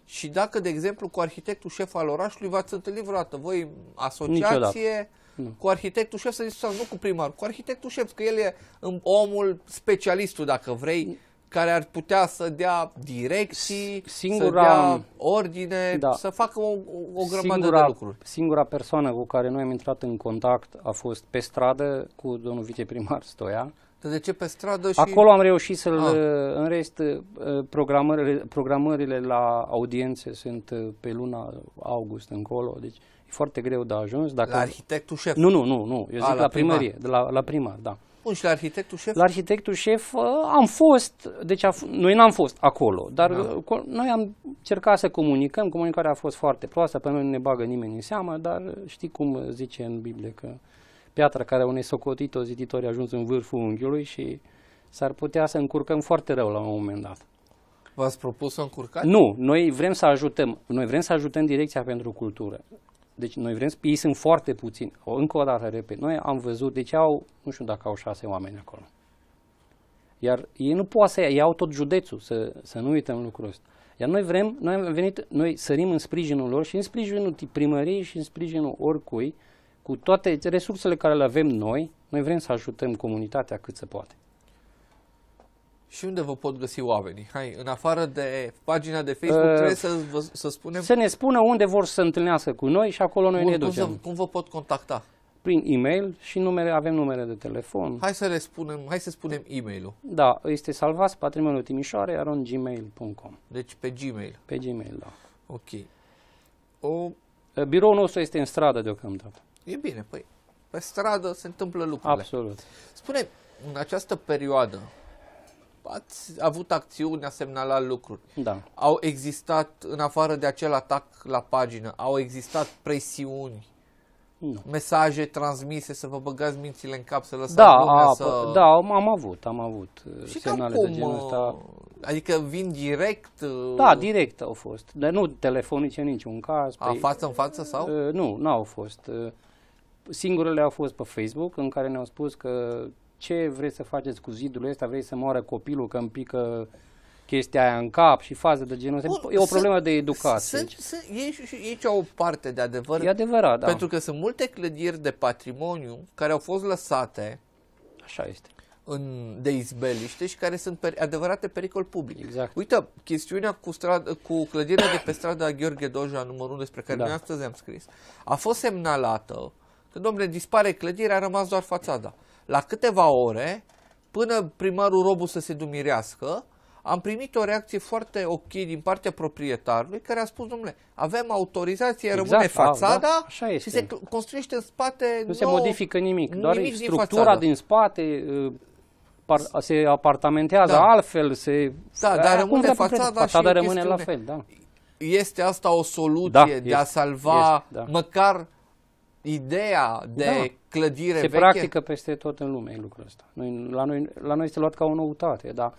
și dacă, de exemplu, cu arhitectul șef al orașului v-ați întâlnit vreodată, voi asociație Niciodată. cu arhitectul șef, să ziceți, nu cu primar, cu arhitectul șef, că el e um, omul specialistul, dacă vrei, care ar putea să dea direcții, singura, să dea ordine, da. să facă o, o grămadă singura, de lucruri. Singura persoană cu care noi am intrat în contact a fost pe stradă cu domnul viceprimar Stoia. De ce pe stradă și... Acolo am reușit să-l... Ah. Uh, în rest, uh, programările, programările la audiențe sunt uh, pe luna august încolo, deci e foarte greu de ajuns. Dacă... La arhitectul șef? Nu, nu, nu, nu. eu zic a, la, la primărie, de la, la primar, da. Bun, și la arhitectul șef? La arhitectul șef uh, am fost, deci a f- noi n-am fost acolo, dar da. Uh, noi am încercat să comunicăm, comunicarea a fost foarte proastă, pe noi nu ne bagă nimeni în seamă, dar uh, știi cum zice în Biblie că piatra care unei socotit o zititori a ajuns în vârful unghiului și s-ar putea să încurcăm foarte rău la un moment dat. V-ați propus să încurcați? Nu, noi vrem să ajutăm. Noi vrem să ajutăm direcția pentru cultură. Deci noi vrem, ei sunt foarte puțini. O, încă o dată, repet, noi am văzut, deci au, nu știu dacă au șase oameni acolo. Iar ei nu poate să iau tot județul, să, să nu uităm lucrul ăsta. Iar noi vrem, noi am venit, noi sărim în sprijinul lor și în sprijinul primăriei și în sprijinul oricui, cu toate resursele care le avem noi, noi vrem să ajutăm comunitatea cât se poate și unde vă pot găsi oamenii? Hai, în afară de pagina de Facebook, uh, trebuie să, vă, să spunem... Să ne spună unde vor să se întâlnească cu noi și acolo noi Bun, ne ducem. Cum, cum vă pot contacta? Prin e-mail și numere, avem numere de telefon. Hai să le spunem, hai să spunem e-mailul. Da, este salvați patrimoniul Timișoare aron gmail.com. Deci pe Gmail. Pe Gmail, da. Ok. O... Eh, biroul nostru este în stradă deocamdată. E bine, păi pe stradă se întâmplă lucrurile. Absolut. Spune, în această perioadă, ați avut acțiuni, a semnalat lucruri. Da. Au existat, în afară de acel atac la pagină, au existat presiuni nu. mesaje transmise să vă băgați mințile în cap, să lăsați da, lumea a, să... Da, am avut, am avut uh, și semnale cum, de genul ăsta. Uh, adică vin direct? Uh, da, direct au fost, dar nu telefonice în niciun caz. A, păi, față în față sau? Nu, nu au fost. Singurele au fost pe Facebook în care ne-au spus că ce vreți să faceți cu zidul ăsta, vrei să moară copilul că îmi pică chestia aia în cap și fază de genul ăsta. E o problemă de educație. Sunt, deci. sunt, e, e aici o parte de adevăr. E adevărat, da. Pentru că sunt multe clădiri de patrimoniu care au fost lăsate Așa este. În, de izbeliște și care sunt per, adevărate pericol public. Exact. Uite, chestiunea cu, strad, cu clădirea de pe strada Gheorghe Doja, numărul 1, despre care da. noi astăzi am scris, a fost semnalată că, domnule, dispare clădirea, a rămas doar fațada la câteva ore, până primarul Robu să se dumirească, am primit o reacție foarte ok din partea proprietarului care a spus, domnule, avem autorizație, exact, rămâne da, fațada da, este. și se construiește în spate. Nu nou, se modifică nimic, doar nimic structura din, din spate par, se apartamentează da. altfel, se... Da, dar rămâne fațada, fațada și rămâne la fel, da. Este asta o soluție da, de este, a salva este, da. măcar ideea de da. clădire Se veche... practică peste tot în lume lucrul ăsta. Noi, la, noi, la noi este luat ca o noutate, dar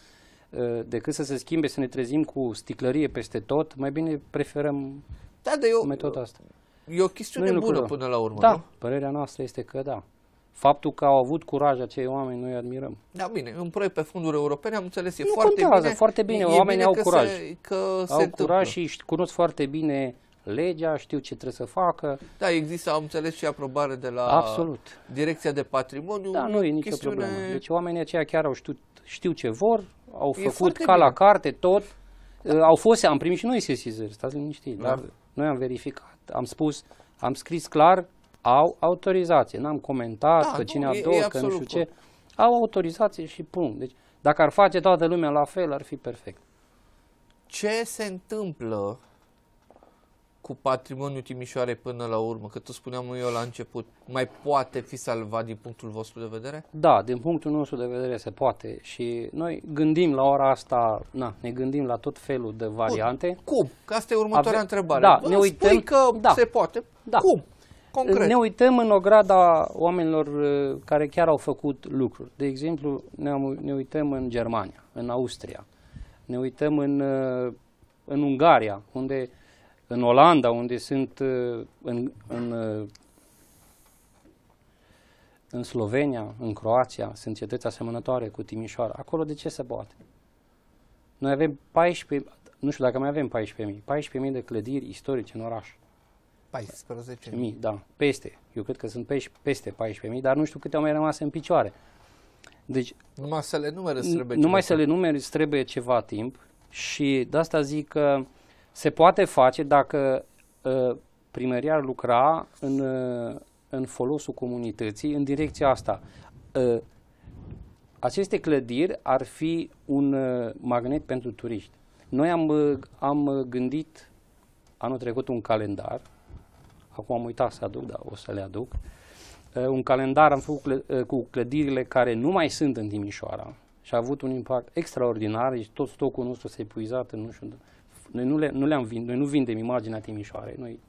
ă, decât să se schimbe, să ne trezim cu sticlărie peste tot, mai bine preferăm da, de eu, metoda asta. E o chestiune nu bună până la urmă, Da, nu? părerea noastră este că da. Faptul că au avut curaj acei oameni, noi admirăm. Da, bine, un proiect pe funduri europene, am înțeles, e nu foarte contează, bine. foarte bine, e oamenii bine au curaj. Se, că au se curaj întâmplă. și cunosc foarte bine legea, știu ce trebuie să facă. Da, există, am înțeles, și aprobare de la Absolut. Direcția de Patrimoniu. Da, nu e nicio chestiune... problemă. Deci oamenii aceia chiar au știut, știu ce vor, au e făcut ca bine. la carte tot. Da. Au fost, am primit și noi sesizări, stați liniștiți, da. dar noi am verificat, am spus, am scris clar, au autorizație, n-am comentat da, că cine a două, că nu știu ce. Au autorizație și punct. Deci, dacă ar face toată lumea la fel, ar fi perfect. Ce se întâmplă cu patrimoniul Timișoare până la urmă, că tot spuneam eu la început, mai poate fi salvat din punctul vostru de vedere? Da, din punctul nostru de vedere se poate și noi gândim la ora asta, na, ne gândim la tot felul de variante. Bun. Cum? Că asta e următoarea Ave- întrebare. Da, Bă, ne uităm spui că da. se poate. Da. Cum? Concret. Ne uităm în ograda oamenilor uh, care chiar au făcut lucruri. De exemplu, ne, ne uităm în Germania, în Austria, ne uităm în, uh, în Ungaria, unde în Olanda, unde sunt uh, în, în, uh, în Slovenia, în Croația, sunt cetăți asemănătoare cu Timișoara. Acolo de ce se poate? Noi avem 14, nu știu dacă mai avem 14.000, 14.000 de clădiri istorice în oraș. 14.000. Da, peste. Eu cred că sunt peste 14.000, dar nu știu câte au mai rămas în picioare. Deci, numai să le numere trebuie Numai ceva. să le numere trebuie ceva timp și de asta zic că se poate face dacă uh, primăria ar lucra în, uh, în folosul comunității în direcția asta. Uh, aceste clădiri ar fi un uh, magnet pentru turiști. Noi am, uh, am gândit anul trecut un calendar, acum am uitat să aduc, dar o să le aduc, uh, un calendar am făcut cu clădirile care nu mai sunt în Timișoara și a avut un impact extraordinar, și tot stocul nostru s-a epuizat în nu știu noi nu, le, nu le-am vind, noi nu vindem imaginea Timișoarei. Noi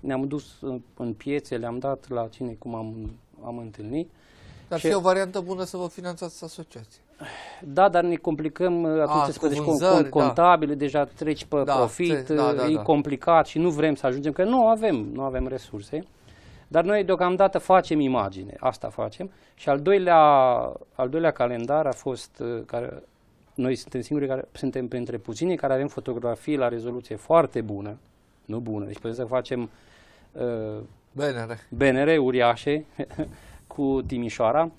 ne-am dus în, uh, în piețe, le-am dat la cine cum am, am întâlnit. Dar și e o variantă bună să vă finanțați asociații. Da, dar ne complicăm uh, ah, atunci A, să cu vânzări, da. contabile, da. deja treci pe da, profit, te, da, uh, da, e da. complicat și nu vrem să ajungem, că nu avem, nu avem resurse. Dar noi deocamdată facem imagine, asta facem. Și al doilea, al doilea calendar a fost, care noi suntem singuri care suntem printre puținii care avem fotografii la rezoluție foarte bună, nu bună, deci putem să facem uh, BNR. BNR uriașe [laughs] cu Timișoara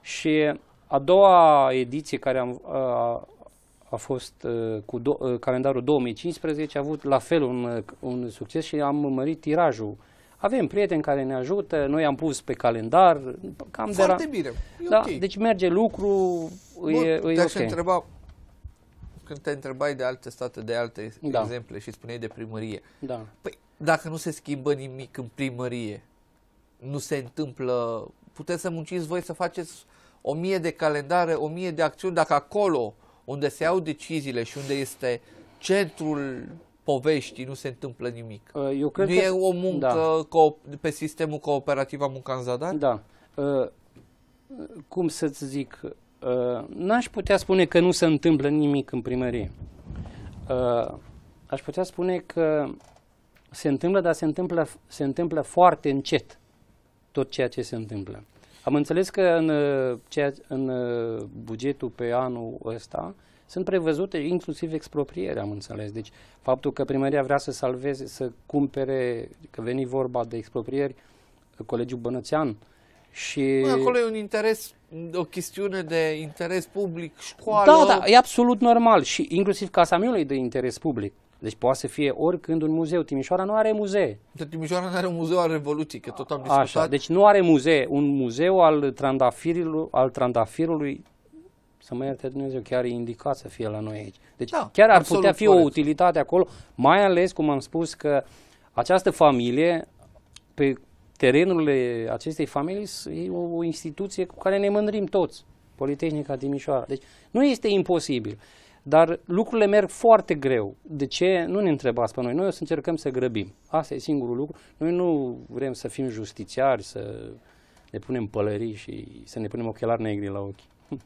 și a doua ediție care am, a, a fost uh, cu do, uh, calendarul 2015 a avut la fel un, uh, un succes și am mărit tirajul. Avem prieteni care ne ajută, noi am pus pe calendar, cam Foarte de la... bine, e da, okay. Deci merge lucru, Bun, e, e ok. întreba când te întrebai de alte state, de alte da. exemple și spuneai de primărie. Da. Păi, dacă nu se schimbă nimic în primărie, nu se întâmplă, puteți să munciți voi să faceți o mie de calendare, o mie de acțiuni, dacă acolo unde se iau deciziile și unde este centrul poveștii, nu se întâmplă nimic. Uh, eu cred nu că... e o muncă da. pe sistemul cooperativ a munca în zadar? Da. Uh, cum să-ți zic, Uh, n-aș putea spune că nu se întâmplă nimic în primărie. Uh, aș putea spune că se întâmplă, dar se întâmplă, se întâmplă foarte încet tot ceea ce se întâmplă. Am înțeles că în, uh, ceea, în bugetul pe anul ăsta sunt prevăzute inclusiv expropriere, am înțeles. Deci faptul că primăria vrea să salveze, să cumpere, că veni vorba de exproprieri, colegiul Bănățean uh, și... Bă, acolo e un interes, o chestiune de interes public, școală. Da, da, e absolut normal și inclusiv Casa Miului de interes public. Deci poate să fie oricând un muzeu. Timișoara nu are muzee. De Timișoara nu are un muzeu al Revoluției, că tot am discutat. Așa, deci nu are muzee. Un muzeu al trandafirului, al trandafirului să mă ierte Dumnezeu, chiar e indicat să fie la noi aici. Deci da, chiar ar putea fi corect. o utilitate acolo, mai ales, cum am spus, că această familie pe terenurile acestei familii e o, o instituție cu care ne mândrim toți, Politehnica Timișoara. Deci nu este imposibil, dar lucrurile merg foarte greu. De ce? Nu ne întrebați pe noi. Noi o să încercăm să grăbim. Asta e singurul lucru. Noi nu vrem să fim justițiari, să ne punem pălării și să ne punem ochelari negri la ochi. [laughs]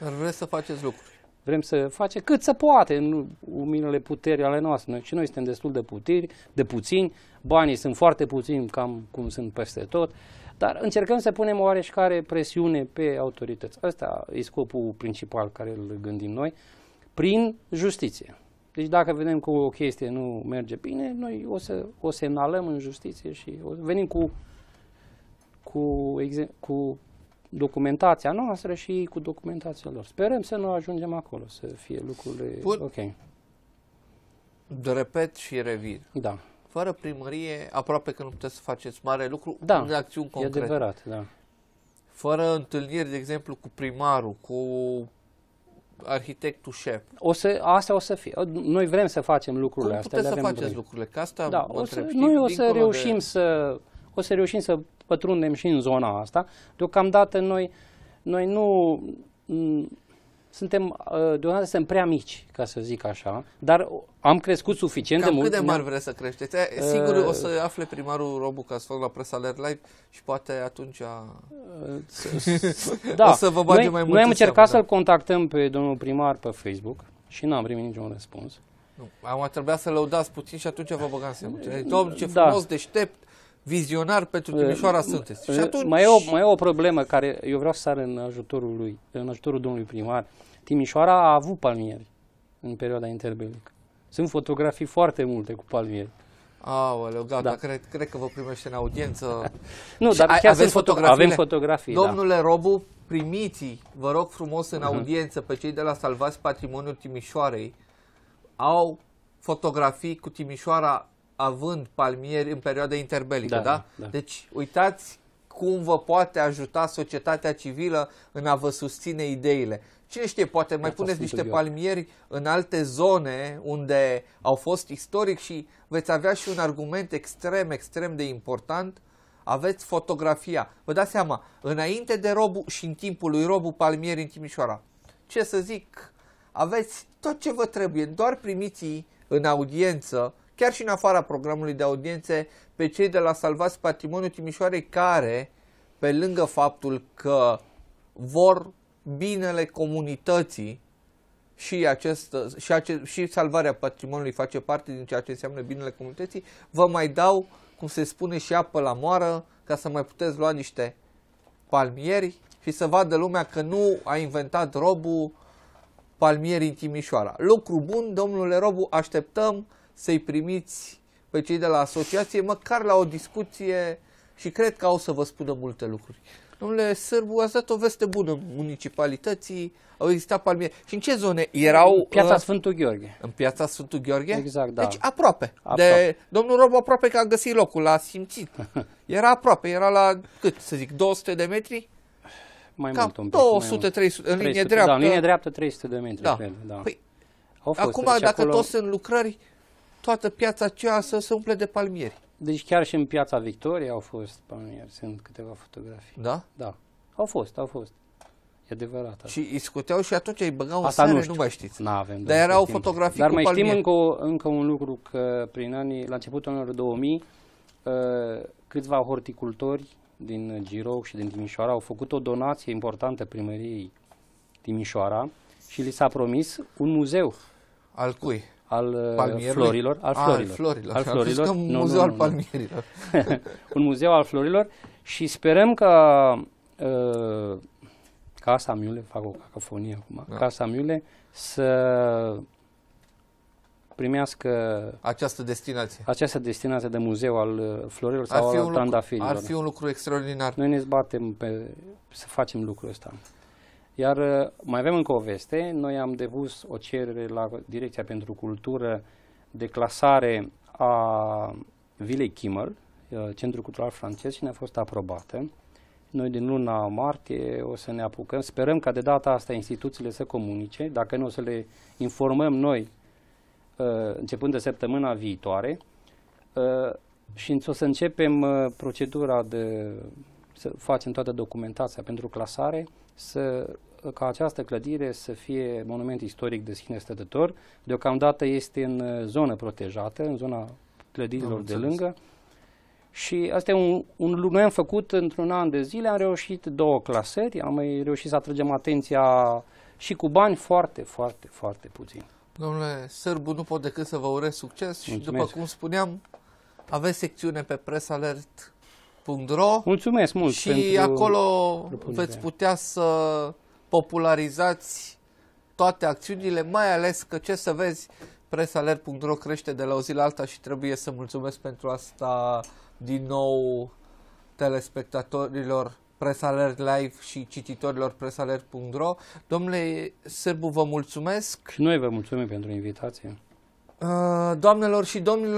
Dar vreți să faceți lucruri vrem să facem cât se poate în umilele puteri ale noastre. Noi, și noi suntem destul de, puteri, de puțini, banii sunt foarte puțini, cam cum sunt peste tot, dar încercăm să punem oareșcare presiune pe autorități. Asta e scopul principal care îl gândim noi, prin justiție. Deci dacă vedem că o chestie nu merge bine, noi o să o semnalăm în justiție și o, venim cu, cu, cu documentația noastră și cu documentația lor. Sperăm să nu ajungem acolo, să fie lucrurile Put, ok. De repet și revin. Da. Fără primărie, aproape că nu puteți să faceți mare lucru da, De acțiuni concrete. Da, e adevărat, da. Fără întâlniri, de exemplu, cu primarul, cu arhitectul șef. O să, asta o să fie. Noi vrem să facem lucrurile Cum astea. puteți să faceți lucrurile? Că asta da, o să, noi o să reușim de... să o să reușim să pătrundem și în zona asta. Deocamdată noi, noi nu mm, suntem, uh, deodată suntem prea mici, ca să zic așa, dar am crescut suficient Cam de mult. cât de mari vreți să creșteți? Uh, Sigur o să afle primarul Robu că ați la Presa Alert Live și poate atunci a... uh, uh [laughs] da. o să vă bage noi, mai mult Noi am încercat da. să-l da. contactăm pe domnul primar pe Facebook și n-am primit niciun răspuns. Nu, am trebuit să lăudați puțin și atunci vă băgați să uh, Domnul, ce da. frumos, da. deștept, vizionar pentru Timișoara eh, sunteți. Și eh, atunci... mai, e o, mai e o problemă care eu vreau să sar în ajutorul lui, în ajutorul domnului primar. Timișoara a avut palmieri în perioada interbelică. Sunt fotografii foarte multe cu palmieri. Aoleu, gata, da. cred, cred că vă primește în audiență. [laughs] nu, dar chiar avem, fotografii. avem fotografii. Da. Domnule da. Robu, primiți vă rog frumos, în uh-huh. audiență pe cei de la Salvați Patrimoniul Timișoarei. Au fotografii cu Timișoara având palmieri în perioada interbelică, da? da? da. Deci uitați cum vă poate ajuta societatea civilă în a vă susține ideile. Cine știe, poate mai puneți niște eu. palmieri în alte zone unde au fost istoric și veți avea și un argument extrem, extrem de important. Aveți fotografia. Vă dați seama, înainte de Robu și în timpul lui Robu Palmieri în Timișoara. Ce să zic, aveți tot ce vă trebuie, doar primiți în audiență chiar și în afara programului de audiențe, pe cei de la Salvați Patrimoniul Timișoarei care, pe lângă faptul că vor binele comunității și, acest, și, acest, și salvarea patrimoniului face parte din ceea ce înseamnă binele comunității, vă mai dau, cum se spune, și apă la moară ca să mai puteți lua niște palmieri și să vadă lumea că nu a inventat robul palmierii Timișoara. Lucru bun, domnule Robu, așteptăm să-i primiți pe cei de la asociație, măcar la o discuție și cred că au să vă spună multe lucruri. Domnule Sârbu, ați dat o veste bună municipalității, au existat palmieri. Și în ce zone erau? În piața uh, Sfântul Gheorghe. În piața Sfântul Gheorghe? Exact, da. Deci aproape. aproape. De, domnul Rob aproape că a găsit locul, l-a simțit. [laughs] Era aproape, era la cât să zic, 200 de metri? Mai Cam mult un pic, 200, 300, în 300, da, linie dreaptă. Da, în linie dreaptă 300 de metri, da. cred. Da. Păi, Acum, deci dacă acolo... toți sunt lucrări, toată piața aceea să se umple de palmieri. Deci chiar și în piața Victoriei au fost palmieri, sunt câteva fotografii. Da? Da. Au fost, au fost. E adevărat. Asta. Și îi scuteau și atunci îi băgau Asta în seară, nu, nu mai știți. Nu avem Dar erau fotografii Dar cu mai palmieri. știm încă, încă un lucru, că prin anii, la începutul anilor 2000, uh, câțiva horticultori din Girou și din Timișoara au făcut o donație importantă primăriei Timișoara și li s-a promis un muzeu. Al cui? al uh, florilor. Al florilor. A, florilor. Al florilor. Am nu, muzeu nu, al nu, palmierilor. [laughs] un muzeu al florilor și sperăm că, uh, Casa Miule, fac o cacofonie acum, da. Casa Miule să primească această destinație. Această destinație de muzeu al uh, florilor sau al trandafirilor. Ar fi un lucru extraordinar. Noi ne zbatem pe, să facem lucrul ăsta. Iar uh, mai avem încă o veste. Noi am depus o cerere la Direcția pentru Cultură de clasare a Vilei Kimmel, uh, Centrul Cultural Francez, și ne-a fost aprobată. Noi din luna martie o să ne apucăm. Sperăm ca de data asta instituțiile să comunice, dacă nu o să le informăm noi uh, începând de săptămâna viitoare și o să începem procedura de să facem toată documentația pentru clasare să, ca această clădire să fie monument istoric de sine stătător. Deocamdată este în uh, zonă protejată, în zona clădirilor de lângă. Și asta e un, un lucru. Noi am făcut într-un an de zile, am reușit două clasări, am mai reușit să atragem atenția și cu bani foarte, foarte, foarte puțin. Domnule Sârbu, nu pot decât să vă urez succes Mulțumesc. și după cum spuneam, aveți secțiune pe Press Alert www.radiomaria.ro Mulțumesc mult și pentru acolo veți putea să popularizați toate acțiunile, mai ales că ce să vezi, presaler.ro crește de la o zi la alta și trebuie să mulțumesc pentru asta din nou telespectatorilor Presaler Live și cititorilor presaler.ro. Domnule Sârbu, vă mulțumesc. Și noi vă mulțumim pentru invitație. Doamnelor și domnilor,